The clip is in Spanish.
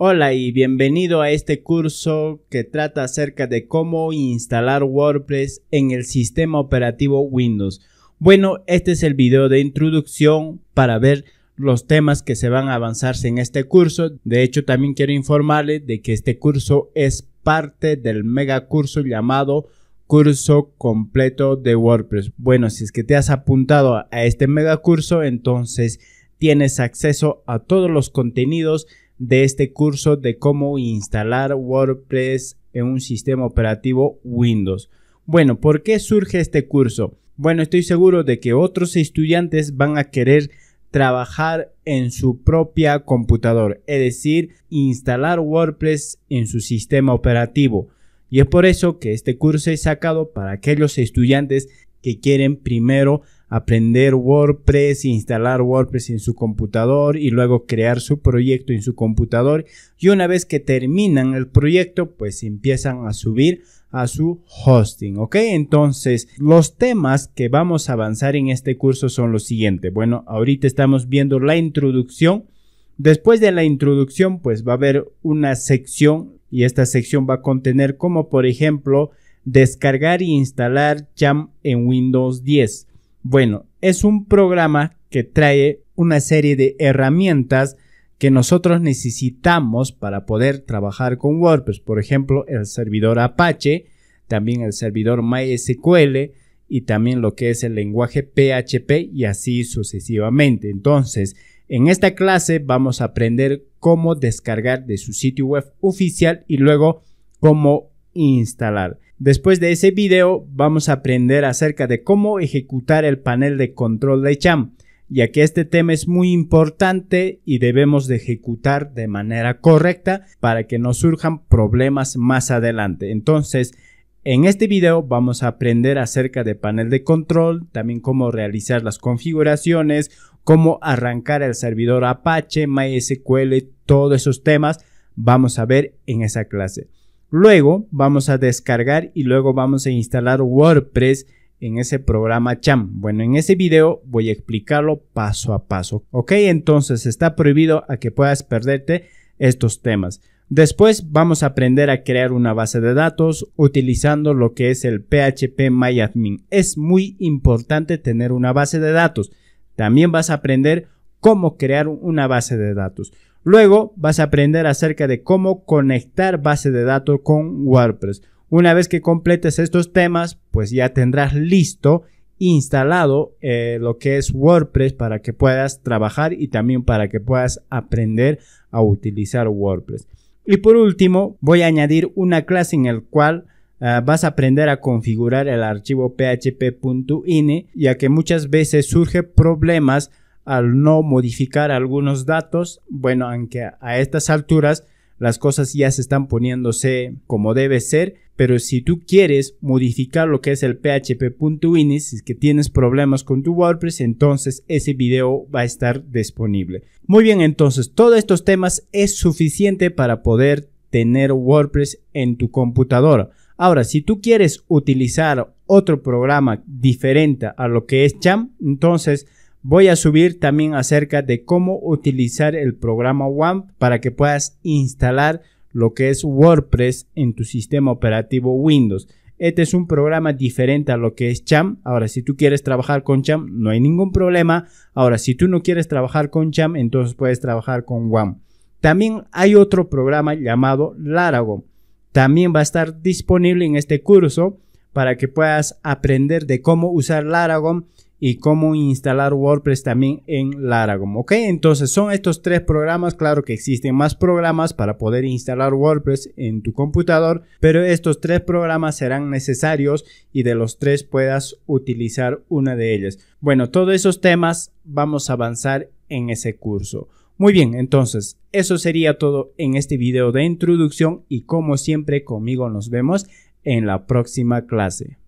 Hola y bienvenido a este curso que trata acerca de cómo instalar WordPress en el sistema operativo Windows. Bueno, este es el video de introducción para ver los temas que se van a avanzarse en este curso. De hecho, también quiero informarles de que este curso es parte del mega curso llamado curso completo de WordPress. Bueno, si es que te has apuntado a este mega curso, entonces tienes acceso a todos los contenidos de este curso de cómo instalar WordPress en un sistema operativo Windows. Bueno, ¿por qué surge este curso? Bueno, estoy seguro de que otros estudiantes van a querer trabajar en su propia computadora, es decir, instalar WordPress en su sistema operativo. Y es por eso que este curso es sacado para aquellos estudiantes que quieren primero aprender WordPress, instalar WordPress en su computador y luego crear su proyecto en su computador. Y una vez que terminan el proyecto, pues empiezan a subir a su hosting, ¿ok? Entonces, los temas que vamos a avanzar en este curso son los siguientes. Bueno, ahorita estamos viendo la introducción. Después de la introducción, pues va a haber una sección y esta sección va a contener como por ejemplo descargar e instalar Jam en Windows 10 bueno, es un programa que trae una serie de herramientas que nosotros necesitamos para poder trabajar con WordPress. Por ejemplo, el servidor Apache, también el servidor MySQL y también lo que es el lenguaje PHP y así sucesivamente. Entonces, en esta clase vamos a aprender cómo descargar de su sitio web oficial y luego cómo instalar. Después de ese video vamos a aprender acerca de cómo ejecutar el panel de control de Cham, ya que este tema es muy importante y debemos de ejecutar de manera correcta para que no surjan problemas más adelante. Entonces, en este video vamos a aprender acerca de panel de control, también cómo realizar las configuraciones, cómo arrancar el servidor Apache, MySQL, todos esos temas vamos a ver en esa clase. Luego vamos a descargar y luego vamos a instalar WordPress en ese programa CHAM. Bueno, en ese video voy a explicarlo paso a paso. Ok, entonces está prohibido a que puedas perderte estos temas. Después vamos a aprender a crear una base de datos utilizando lo que es el PHP MyAdmin. Es muy importante tener una base de datos. También vas a aprender cómo crear una base de datos. Luego vas a aprender acerca de cómo conectar base de datos con WordPress. Una vez que completes estos temas, pues ya tendrás listo instalado eh, lo que es WordPress para que puedas trabajar y también para que puedas aprender a utilizar WordPress. Y por último, voy a añadir una clase en la cual ah, vas a aprender a configurar el archivo php.ini e, ya que muchas veces surge problemas al no modificar algunos datos, bueno, aunque a estas alturas las cosas ya se están poniéndose como debe ser, pero si tú quieres modificar lo que es el php.ini, si es que tienes problemas con tu WordPress, entonces ese video va a estar disponible. Muy bien, entonces todos estos temas es suficiente para poder tener WordPress en tu computadora. Ahora, si tú quieres utilizar otro programa diferente a lo que es Cham, entonces Voy a subir también acerca de cómo utilizar el programa WAMP para que puedas instalar lo que es WordPress en tu sistema operativo Windows. Este es un programa diferente a lo que es Cham. Ahora, si tú quieres trabajar con Cham, no hay ningún problema. Ahora, si tú no quieres trabajar con Cham, entonces puedes trabajar con WAMP. También hay otro programa llamado Laragon. También va a estar disponible en este curso para que puedas aprender de cómo usar Laragon y cómo instalar WordPress también en Laragon. Ok, entonces son estos tres programas. Claro que existen más programas para poder instalar WordPress en tu computador, pero estos tres programas serán necesarios y de los tres puedas utilizar una de ellas. Bueno, todos esos temas vamos a avanzar en ese curso. Muy bien, entonces eso sería todo en este video de introducción y como siempre conmigo nos vemos en la próxima clase.